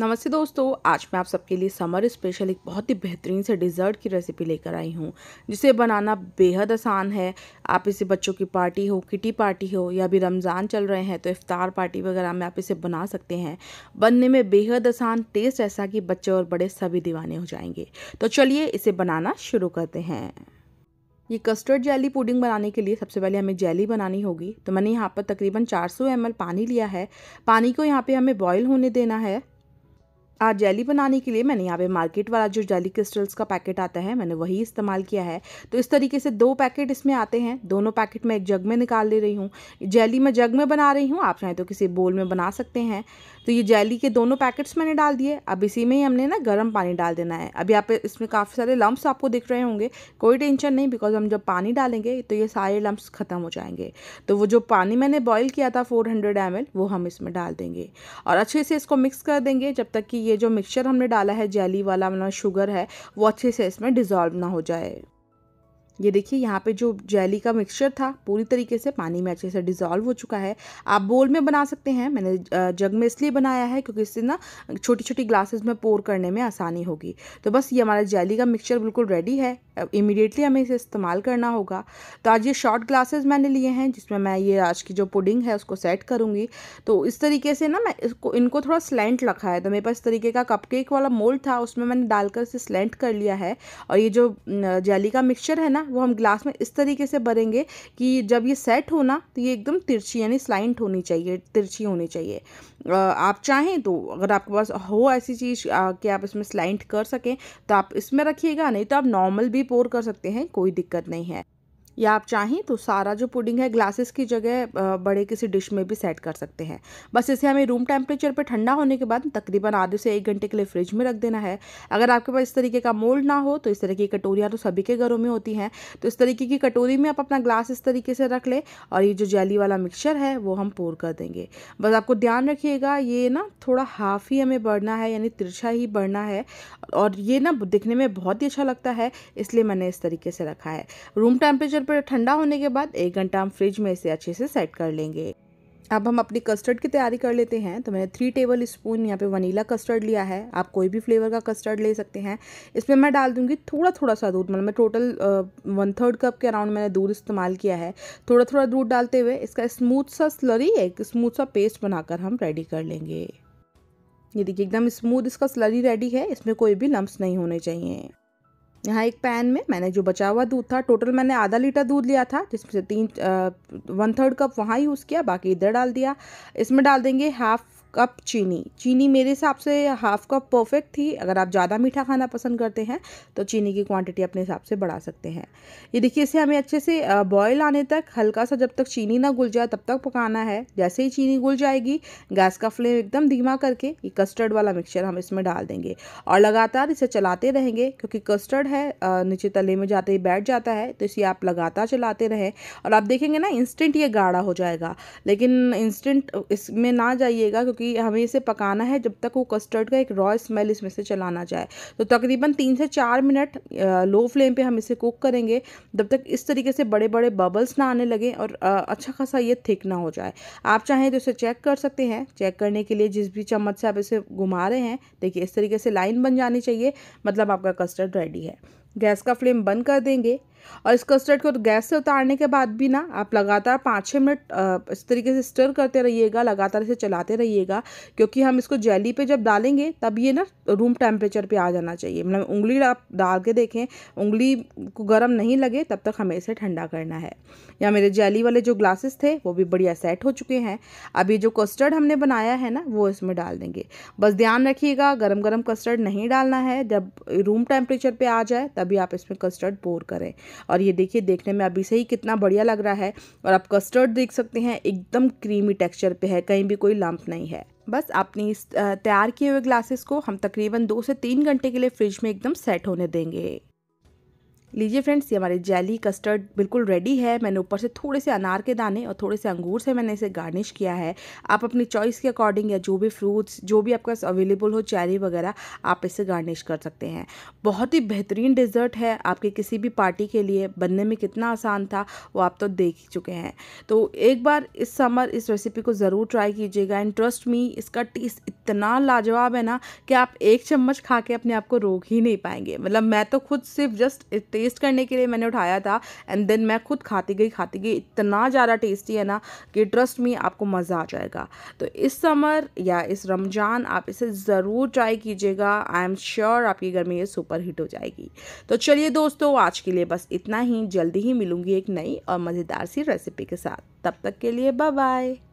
नमस्ते दोस्तों आज मैं आप सबके लिए समर स्पेशल एक बहुत ही बेहतरीन से डिज़र्ट की रेसिपी लेकर आई हूँ जिसे बनाना बेहद आसान है आप इसे बच्चों की पार्टी हो किटी पार्टी हो या अभी रमज़ान चल रहे हैं तो इफ्तार पार्टी वगैरह में आप इसे बना सकते हैं बनने में बेहद आसान टेस्ट ऐसा कि बच्चे और बड़े सभी दीवाने हो जाएंगे तो चलिए इसे बनाना शुरू करते हैं ये कस्टर्ड जेली पुडिंग बनाने के लिए सबसे पहले हमें जेली बनानी होगी तो मैंने यहाँ पर तकरीबन 400 सौ पानी लिया है पानी को यहाँ पे हमें बॉईल होने देना है आज जेली बनाने के लिए मैंने यहाँ पे मार्केट वाला जो जेली क्रिस्टल्स का पैकेट आता है मैंने वही इस्तेमाल किया है तो इस तरीके से दो पैकेट इसमें आते हैं दोनों पैकेट मैं एक जग में निकाल ले रही हूँ जेली मैं जग में बना रही हूँ आप चाहें तो किसी बोल में बना सकते हैं तो ये जेली के दोनों पैकेट्स मैंने डाल दिए अब इसी में ही हमने ना गर्म पानी डाल देना है अभी आप इसमें काफ़ी सारे लम्ब्स आपको दिख रहे होंगे कोई टेंशन नहीं बिकॉज हम जब पानी डालेंगे तो ये सारे लम्ब्स ख़त्म हो जाएंगे तो वो जो पानी मैंने बॉयल किया था फोर हंड्रेड वो हम इसमें डाल देंगे और अच्छे से इसको मिक्स कर देंगे जब तक कि ये ये जो मिक्सचर हमने डाला है जेली वाला मतलब शुगर है वो अच्छे से इसमें डिज़ोल्व ना हो जाए ये देखिए यहाँ पे जो जेली का मिक्सचर था पूरी तरीके से पानी में अच्छे से डिज़ोल्व हो चुका है आप बोल में बना सकते हैं मैंने जग में इसलिए बनाया है क्योंकि इससे ना छोटी छोटी ग्लासेस में पोर करने में आसानी होगी तो बस ये हमारा जेली का मिक्सचर बिल्कुल रेडी है इमीडिएटली हमें इसे इस्तेमाल करना होगा तो आज ये शॉर्ट ग्लासेस मैंने लिए हैं जिसमें मैं ये आज की जो पुडिंग है उसको सेट करूँगी तो इस तरीके से ना मैं इसको इनको थोड़ा स्लेंट रखा है तो मेरे पास इस तरीके का कपकेक वाला मोल्ड था उसमें मैंने डालकर इसे स्लेंट कर लिया है और ये जो जेली का मिक्सचर है ना वो हम ग्लास में इस तरीके से भरेंगे कि जब ये सेट हो ना तो ये एकदम तिरछी यानी स्लाइंट होनी चाहिए तिरछी होनी चाहिए आप चाहें तो अगर आपके पास हो ऐसी चीज़ कि आप इसमें स्लाइंट कर सकें तो आप इसमें रखिएगा नहीं तो आप नॉर्मल भी पोर कर सकते हैं कोई दिक्कत नहीं है या आप चाहें तो सारा जो पुडिंग है ग्लासेस की जगह बड़े किसी डिश में भी सेट कर सकते हैं बस इसे हमें रूम टेम्परेचर पर ठंडा होने के बाद तकरीबन आधे से एक घंटे के लिए फ्रिज में रख देना है अगर आपके पास इस तरीके का मोल्ड ना हो तो इस तरह की कटोरियाँ तो सभी के घरों में होती हैं तो इस तरीके की कटोरी में आप अपना ग्लास इस तरीके से रख लें और ये जो जैली वाला मिक्सचर है वो हम पोर कर देंगे बस आपको ध्यान रखिएगा ये ना थोड़ा हाफ ही हमें बढ़ना है यानी तिरछा ही बढ़ना है और ये ना दिखने में बहुत ही अच्छा लगता है इसलिए मैंने इस तरीके से रखा है रूम टेम्परेचर टेम्परेचर पर ठंडा होने के बाद एक घंटा हम फ्रिज में इसे अच्छे से सेट कर लेंगे अब हम अपनी कस्टर्ड की तैयारी कर लेते हैं तो मैंने थ्री टेबल स्पून यहाँ पे वनीला कस्टर्ड लिया है आप कोई भी फ्लेवर का कस्टर्ड ले सकते हैं इसमें मैं डाल दूँगी थोड़ा थोड़ा सा दूध मतलब मैं टोटल वन थर्ड कप के अराउंड मैंने दूध इस्तेमाल किया है थोड़ा थोड़ा दूध डालते हुए इसका स्मूथ सा स्लरी एक स्मूथ सा पेस्ट बनाकर हम रेडी कर लेंगे ये देखिए एकदम स्मूथ इसका स्लरी रेडी है इसमें कोई भी लम्ब नहीं होने चाहिए यहाँ एक पैन में मैंने जो बचा हुआ दूध था टोटल मैंने आधा लीटर दूध लिया था जिसमें से तीन वन थर्ड कप वहाँ यूज़ किया बाकी इधर डाल दिया इसमें डाल देंगे हाफ कप चीनी चीनी मेरे हिसाब से हाफ कप परफेक्ट थी अगर आप ज़्यादा मीठा खाना पसंद करते हैं तो चीनी की क्वांटिटी अपने हिसाब से बढ़ा सकते हैं ये देखिए इसे हमें अच्छे से बॉयल आने तक हल्का सा जब तक चीनी ना घुल जाए तब तक पकाना है जैसे ही चीनी घुल जाएगी गैस का फ्लेम एकदम धीमा करके ये कस्टर्ड वाला मिक्सचर हम इसमें डाल देंगे और लगातार इसे चलाते रहेंगे क्योंकि कस्टर्ड है नीचे तले में जाते ही बैठ जाता है तो इसे आप लगातार चलाते रहें और आप देखेंगे ना इंस्टेंट ये गाढ़ा हो जाएगा लेकिन इंस्टेंट इसमें ना जाइएगा क्योंकि क्योंकि हमें इसे पकाना है जब तक वो कस्टर्ड का एक रॉ स्मेल इसमें से चलाना जाए तो तकरीबन तीन से चार मिनट लो फ्लेम पे हम इसे कुक करेंगे जब तक इस तरीके से बड़े बड़े बबल्स ना आने लगें और अच्छा खासा ये थिक ना हो जाए आप चाहें तो इसे चेक कर सकते हैं चेक करने के लिए जिस भी चम्मच से आप इसे घुमा रहे हैं देखिए इस तरीके से लाइन बन जानी चाहिए मतलब आपका कस्टर्ड रेडी है गैस का फ्लेम बंद कर देंगे और इस कस्टर्ड को तो गैस से उतारने के बाद भी ना आप लगातार पाँच छः मिनट इस तरीके से स्टर करते रहिएगा लगातार इसे चलाते रहिएगा क्योंकि हम इसको जेली पे जब डालेंगे तब ये ना रूम टेम्परेचर पे आ जाना चाहिए मतलब उंगली आप डाल के देखें उंगली को गर्म नहीं लगे तब तक हमें इसे ठंडा करना है या मेरे जेली वाले जो ग्लासेस थे वो भी बढ़िया सेट हो चुके हैं अभी जो कस्टर्ड हमने बनाया है ना वो इसमें डाल देंगे बस ध्यान रखिएगा गर्म गर्म कस्टर्ड नहीं डालना है जब रूम टेम्परेचर पर आ जाए तभी आप इसमें कस्टर्ड पोर करें और ये देखिए देखने में अभी से ही कितना बढ़िया लग रहा है और आप कस्टर्ड देख सकते हैं एकदम क्रीमी टेक्सचर पे है कहीं भी कोई लंप नहीं है बस अपनी तैयार किए हुए ग्लासेस को हम तकरीबन दो से तीन घंटे के लिए फ्रिज में एकदम सेट होने देंगे लीजिए फ्रेंड्स ये हमारी जेली कस्टर्ड बिल्कुल रेडी है मैंने ऊपर से थोड़े से अनार के दाने और थोड़े से अंगूर से मैंने इसे गार्निश किया है आप अपनी चॉइस के अकॉर्डिंग या जो भी फ्रूट्स जो भी आपके पास अवेलेबल हो चेरी वगैरह आप इसे गार्निश कर सकते हैं बहुत ही बेहतरीन डिज़र्ट है आपके किसी भी पार्टी के लिए बनने में कितना आसान था वो आप तो देख ही चुके हैं तो एक बार इस समर इस रेसिपी को ज़रूर ट्राई कीजिएगा एंड ट्रस्ट मी इसका टेस्ट इतना लाजवाब है ना कि आप एक चम्मच खा के अपने आप को रोक ही नहीं पाएंगे मतलब मैं तो खुद सिर्फ जस्ट टेस्ट करने के लिए मैंने उठाया था एंड देन मैं खुद खाती गई खाती गई इतना ज़्यादा टेस्टी है ना कि ट्रस्ट में आपको मज़ा आ जाएगा तो इस समर या इस रमज़ान आप इसे ज़रूर ट्राई कीजिएगा आई एम श्योर आपके घर में ये सुपर हिट हो जाएगी तो चलिए दोस्तों आज के लिए बस इतना ही जल्दी ही मिलूंगी एक नई और मज़ेदार सी रेसिपी के साथ तब तक के लिए बाय बाय